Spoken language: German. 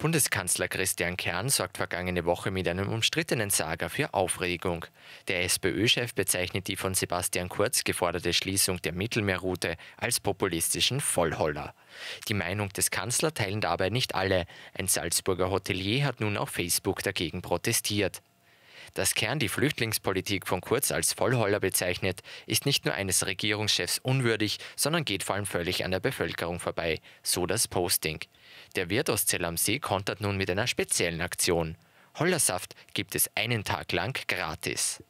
Bundeskanzler Christian Kern sorgt vergangene Woche mit einem umstrittenen Saga für Aufregung. Der SPÖ-Chef bezeichnet die von Sebastian Kurz geforderte Schließung der Mittelmeerroute als populistischen Vollholler. Die Meinung des Kanzlers teilen dabei nicht alle. Ein Salzburger Hotelier hat nun auf Facebook dagegen protestiert. Dass Kern die Flüchtlingspolitik von Kurz als Vollholler bezeichnet, ist nicht nur eines Regierungschefs unwürdig, sondern geht vor allem völlig an der Bevölkerung vorbei, so das Posting. Der Wirt aus Zell am See kontert nun mit einer speziellen Aktion. Hollersaft gibt es einen Tag lang gratis.